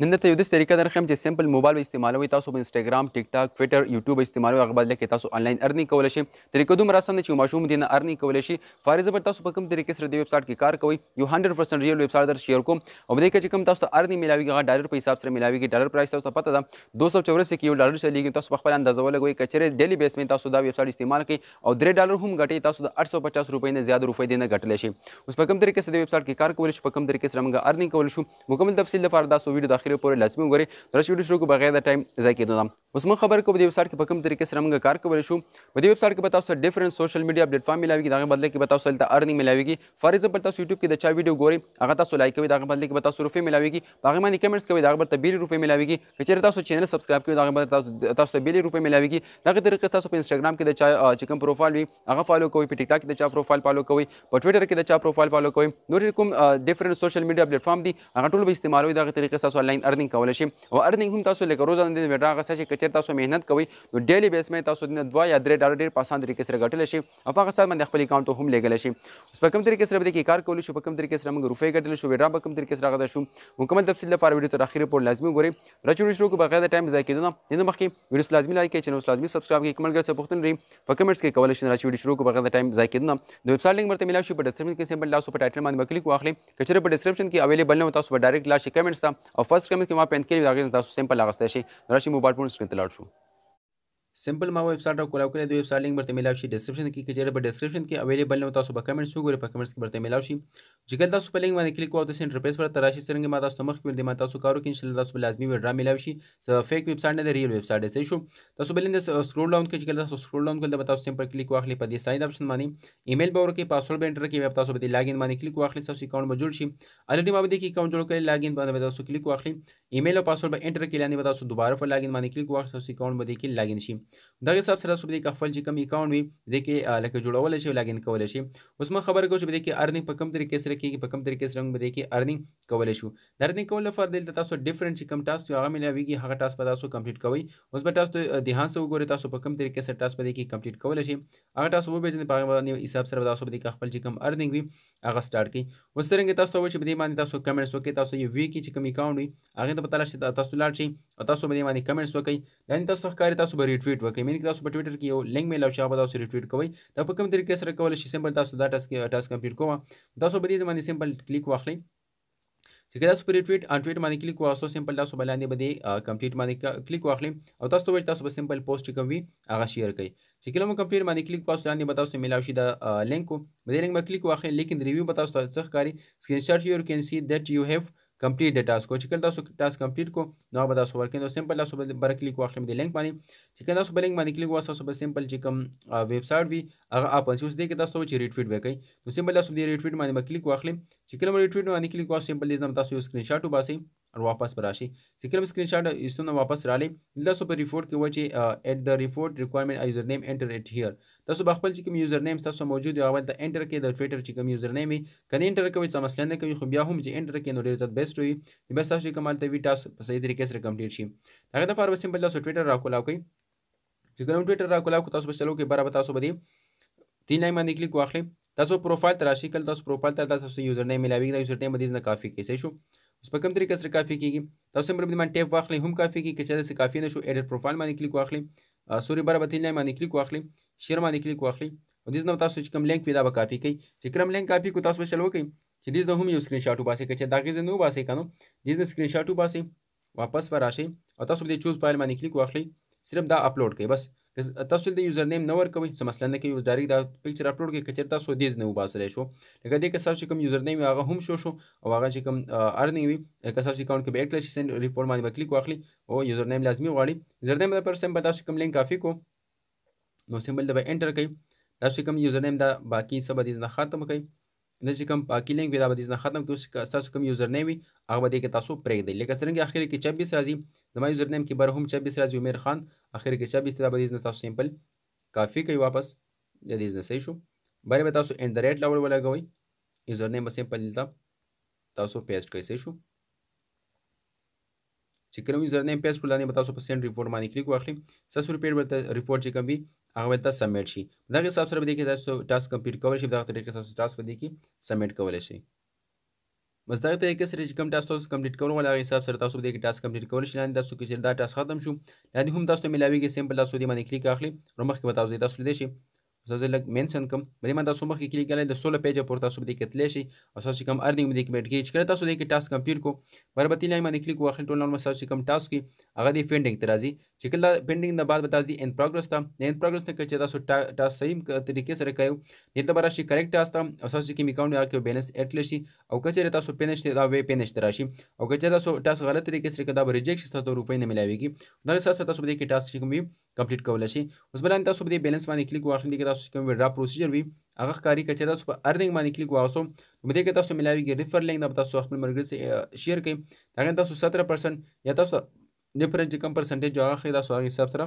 نن درته یو داسې طریقه درښیم چې سمپل موبایل به استعمالوئ تاسو به انسټاګرام ټیک ټاک ټویټر یوټیوب به استعمالوئ هغه بدله کې تاسو آنلاین ارنینګ کولی شئ طریقه دومره اسان ده چې یو ماشوم دې نه ارنینګ کولی شي فار ایزبل تاسو په کوم طریقې سره دې ویب سایټ کې کار کوئ یو هنډرډ پرسنټ ریل ویب سایټ در شیر کوم او دې کې چې کوم تاسو ته ارنینګ میلاویږي هغه ډالر په حساب سره میلاویږي ډالر پرایس تاسو ته پته ده دوه سوه چورسي کې یو ډالر چلیږي تاسو په خپل اندازه ولګوئ که چېرې ډیلی بیس باندې تاسو دا ویب سایټ استعمال کړئ او درې ډالر هم ګټئ تاسو د اټ سوه پچاس روپۍ نه زیات روپۍ دې نه ګټلی شي اوس په کوم طریقې سره دې ویب سایټ کې کار کولی شو په کوم طریقې سره موږ ارنینګ کولی شو مکمل تفصیل لپاره دا سو ویډیو داخل تر پورې لازمي وګورئ تر څو ویډیو شروع کو بغیر د ټایم ځای کېدو اوس موږ خبر کوو د ویب سایټ کې په کوم طریقې سره موږ کار کولی شو په دې ویب سایټ کې به تاسو ډیفرنٹ سوشل میډیا پلیټ فارم ملاويږي دغه بدله کې به تاسو دلته ارننګ ملاويږي فار ایگزامپل تاسو یوټیوب کې د چا ویډیو ګورئ هغه تاسو لایک کوي دغه بدله کې به تاسو روپۍ ملاويږي په هغه باندې کمنټس کوي دغه بدله 20 روپۍ ملاويږي کچېره تاسو چینل سبسکرایب کوي دغه بدله تاسو ته 20 روپۍ ملاويږي دغه طریقې تاسو په انستګرام کې د چا چکم پروفایل وي هغه فالو کوي په ټیک ټاک کې د چا پروفایل فالو کوي په ټوئیټر کې د چا پروفایل فالو کوي نور کوم ډیفرنٹ سوشل میډیا پلیټ فارم دي هغه ټول به استعمالوي دغه طریقې تاسو آنلاین آنلاین ارننګ کولای شئ او ارننګ هم تاسو لکه روزانه د ویډرا غسه چې کچر تاسو مهنت کوئ نو ډیلی بیس مې تاسو د 2 یا 3 ډالر ډیر په اسانه طریقې سره ګټل شي او په هغه سات باندې خپل اکاونټ هم لګول شي اوس په کوم طریقې سره به کې کار کول شو په کوم طریقې سره موږ روپۍ ګټل شو ویډرا په کوم طریقې سره غدا شو مکمل تفصیل لپاره ویډیو تر اخیره پورې لازمي وګورئ راچو شروع کو بغیر د ټایم ضایع کیدو نه دنه مخکې ویډیو لازمي لایک کړئ چینل لازمي سبسکرایب کړئ کمنټ ګرځه پوښتنه لري په کمنټس کې کولای شئ راچو ویډیو شروع کو بغیر د ټایم ضایع کیدو نه د ویب سټ لینک مرته ملاوي شي په ډسکرپشن کې سیمبل تاسو په ټایټل باندې کلیک واخلئ کچره په ډسکرپشن کې اویلیبل نه تاسو په ډایرکټ لاشه کمنټس ته او فرست کمې کمه پین کې دا غوښتل تاسو سیمپل اغسته شي راشي موبایل فون سکرین ته لاړ شو سمپل ما ویب سټ او کولاو کړی د ویب سټ لینک برته ملاو شي ډسکرپشن کې کې چیرې په ډسکرپشن کې اویلیبل نو تاسو په کمنټس وګورئ په کمنټس کې برته ملاو شي چې کله تاسو په لینک باندې کلیک وکړو تاسو انټرفیس پر تراشي څنګه ما تاسو مخ کې ما تاسو کارو کې ان شاء الله تاسو لازمي وډرا ملاو شي دا فیک ویب سټ نه دی ریل ویب سټ دی شو تاسو بلین د سکرول ډاون کې چې تاسو سکرول ډاون کول د تاسو سمپل کلیک واخلي په دې سايد اپشن باندې ایمیل باور کې پاسورډ به انټر کې تاسو به د لاګین باندې کلیک واخلي تاسو اکاؤنٹ به جوړ شي الریډي ما به د اکاؤنٹ جوړ کړی لاګین باندې تاسو کلیک واخلي ایمیل او پاسورډ به انټر کې لاندې تاسو دوباره په لاګین باندې کلیک واخلي تاسو اکاؤنٹ باندې کې لاګین شي دغه حساب سره سوبدې کې خپل چې کوم اکاونټ وي دې کې لکه جوړول شي لاګین کول شي اوس ما خبر کوم چې دې کې ارننګ په کوم طریقې سره کېږي په کوم طریقې سره موږ دې کې ارننګ کول شو د ارننګ کول لپاره دلته تاسو ډیفرنٹ چې کوم ټاسک هغه ملاويږي هغه ټاسک به تاسو کمپلیټ کوئ اوس به تاسو دهان سره وګورئ تاسو په کوم طریقې سره ټاسک به دې کې کمپلیټ کول شي هغه ټاسک وبېژنئ په باندې حساب سره تاسو به دې کې خپل چې کوم ارننګ وي هغه سٹارټ کړئ اوس څنګه تاسو وایئ چې په دې باندې تاسو کمنټس وکړئ تاسو یو وی کې چې کوم اکاونټ وي هغه ته پتا لشي تاسو لاړ شئ او تاسو باندې باندې کمنټس وکړئ یعنی تاسو ښکاری تاسو به ریټویټ ریټویټ وکړئ مینه تاسو په ټویټر کې یو لینک میل او شابه تاسو ریټویټ کوئ دا په کوم طریقې سره کول شي سیمپل تاسو دا ټاسک ټاسک کمپلیټ کوه تاسو په دې باندې سیمپل کلیک واخلئ چې کله تاسو پر ریټویټ ان ټویټ باندې کلیک واسو سیمپل تاسو بلاندې بده کمپلیټ باندې کلیک واخلئ او تاسو ته تاسو په سیمپل پوسټ کوم وی هغه شیر کړئ چې کله مو کمپلیټ باندې کلیک واسو لاندې به تاسو ملاوي شي دا لینک کو باندې لینک باندې کلیک واخلئ لیکن ریویو به تاسو څه ښکاری سکرین شاټ یو کین سی دټ یو هاف کمپلیټ د ټاسک چې کله تاسو ټاسک کمپلیټ کو نو به تاسو ورکې نو سیمپل تاسو بر کلیک واخلم د لینک باندې چې کله تاسو بل لینک باندې کلیک واسو به سیمپل چې کوم ویب سټ وي هغه اپ اوس دې کې تاسو چې ریټ فیډ وکړي نو سیمپل تاسو دې ریټ فیډ باندې کلیک واخلم چې کله ریټ فیډ باندې کلیک واسو سیمپل دې تاسو یو سکرین شاټ وباسئ اور واپس به راشي چې کوم سکرین شاټ ایستونه واپس رالی تاسو په ریپورت کې و چې اټ د ریپورت ریکوایرمنت یوزر نیم انټر اټ هیر تاسو به خپل چې کوم یوزر نیم تاسو موجود یو اول ته انټر کې د ټویټر چې کوم یوزر نیم کنه انټر کوي څه مسله نه کوي خو بیا هم چې انټر کې نو ډیر زیات بیسټ وي د بس تاسو کوم تلته وی تاسو په صحیح طریقې سره کمپلیټ شي هغه د فار سیمپل تاسو ټویټر را کولاو کوي چې کوم ټویټر را کولاو تاسو به چلو کې برابر تاسو به تین لائن باندې کلیک واخلي تاسو پروفایل تراشي کله تاسو پروفایل ته تاسو یوزر نیم ملاوي دا یوزر نیم دې نه کافي کې شو اوس په کوم طریقه سره کاپی کیږي تاسو هم باندې ټیپ واخلئ هم کاپی کیږي چې داسې کافي نه شو اډیټ پروفایل باندې کلیک واخلئ سوري بره بتل نه باندې کلیک واخلئ شیر باندې کلیک واخلئ او دیز نو تاسو چې کوم لینک وي دا به کاپی کوي چې کوم لینک کاپی کو تاسو به چلو کوي چې دیز نو هم یو سکرین شاټ وباسي چې دا غیزه نو وباسي کنه دیز نو سکرین شاټ وباسي واپس به راشي او تاسو به چوز فایل باندې کلیک واخلئ صرف دا اپلوډ کوي بس تاسو د یوزر نیم نه ورکوي څه مسله نه کوي اوس ډایرکټ دا پکچر اپلوډ کوي کچر تاسو دیز نه وباسلی شو لکه دې که تاسو کوم یوزر نیم هغه هم شو شو او هغه چې کوم ارنینګ وي که تاسو اکاونټ کې به اډ کړئ شي سند ریپورټ باندې کلیک واخلي او یوزر نیم لازمي غواړي یوزر نیم پر سم تاسو کوم لینک کافي کو نو سمبل دا به انټر کوي تاسو کوم یوزر نیم دا باقي سب دې نه ختم کوي نه چې کوم پاکي لینک وي دا به دې نه ختم کې اوس تاسو کوم یوزر نیم وي هغه به دې کې تاسو پرېږدئ لکه څرنګه اخر کې 26 راځي زما یوزر نیم کې بر هم 26 راځي عمر خان اخر کې 26 دا به دې نه تاسو سیمپل کافي کوي واپس د دې نه صحیح شو بارے به تاسو ان د ریټ لاول ولګوي یوزر نیم به سیمپل دلته تاسو پیسټ کوي صحیح شو چې کله یوزر نیم پیج کول باندې تاسو په سند ریپورت باندې کلیک واخلي تاسو ریپورت ورته ریپورت چې کوم وي هغه ولته سبمټ شي دا حساب سره به کې تاسو ټاسک کمپلیټ کول شي دا طریقې تاسو ټاسک باندې کې سبمټ کول شي بس دا ته کې سره چې کوم ټاسک تاسو کمپلیټ کول ولا حساب سره تاسو به کې ټاسک کمپلیټ کول شي نه تاسو کې دا ټاسک ختم شو نه هم تاسو ملاوي کې سیمپل تاسو دې باندې کلیک اخلي نو مخکې تاسو دې تاسو لیدئ شي زه زه لږ منشن کوم بلې ما تاسو مخکې کلیک کړئ د سوله پیج پورې تاسو دې کتلی شي او تاسو کوم ارنینګ دې کمیټ کې چې کله تاسو دې کې ټاسک کمپلیټ کو بربتی لاین باندې کلیک واخلئ ټول نورمال تاسو کوم ټاسک هغه دې پینډینګ ته راځي چې کله پینډینګ نه بعد بتا ځي ان پروګرس ته نه ان پروګرس ته چې تاسو ټاسک صحیح طریقې سره کړو دې ته براشي کریکټ ټاسک ته او تاسو کوم اکاؤنٹ کې بیلنس اټل شي او کچې تاسو پینش ته دا وی پینش ته راشي او کچې تاسو ټاسک غلط طریقې سره کړه دا ریجیکټ شته ته روپۍ نه ملایويږي دا اساس تاسو دې کې ټاسک کوم کمپلیټ کول شي اوس بلان تاسو دې بیلنس باندې کلیک واخلئ تاسو کوم ویډرا پروسیجر وي هغه ښکاری کچې تاسو په ارننګ باندې کلیک واسو نو دې کې تاسو ملاويږي ریفر لینک د تاسو خپل مرګ سره شیر کړئ دا تاسو 17% یا تاسو ډیفرنس کم پرسنټیج هغه خې تاسو هغه حساب سره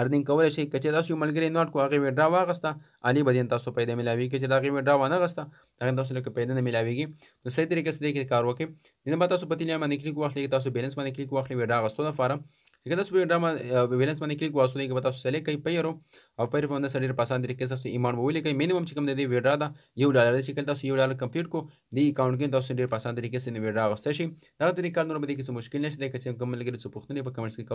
ارننګ کولای شي کچې تاسو ملګری نوټ کو هغه ویډرا واغسته علي بدین تاسو پیدا ملاوي کې چې دا هغه ویډرا ونه غسته هغه تاسو لکه پیدا نه ملاويږي نو صحیح طریقې سره دې کار وکړئ دنه تاسو پتی لامه باندې کلیک واخلئ تاسو بیلانس باندې کلیک واخلئ ویډرا غستو نه فارم که تاسو په ډرامه ویلنس باندې کلیک واسو نه کې تاسو سلیکټ کوي پیرو او پیرو باندې سره ډیر پسند طریقې تاسو ایمان وویل کوي مینیمم چې کوم دی ویډرا دا یو ډالر چې کله تاسو یو ډالر کمپلیټ کو دی اکاؤنٹ کې تاسو ډیر پسند طریقې سره ویډرا واستئ شي دا طریقه نور باندې کې څه مشکل نشته چې کوم لګي څه پوښتنه په کمنټس کې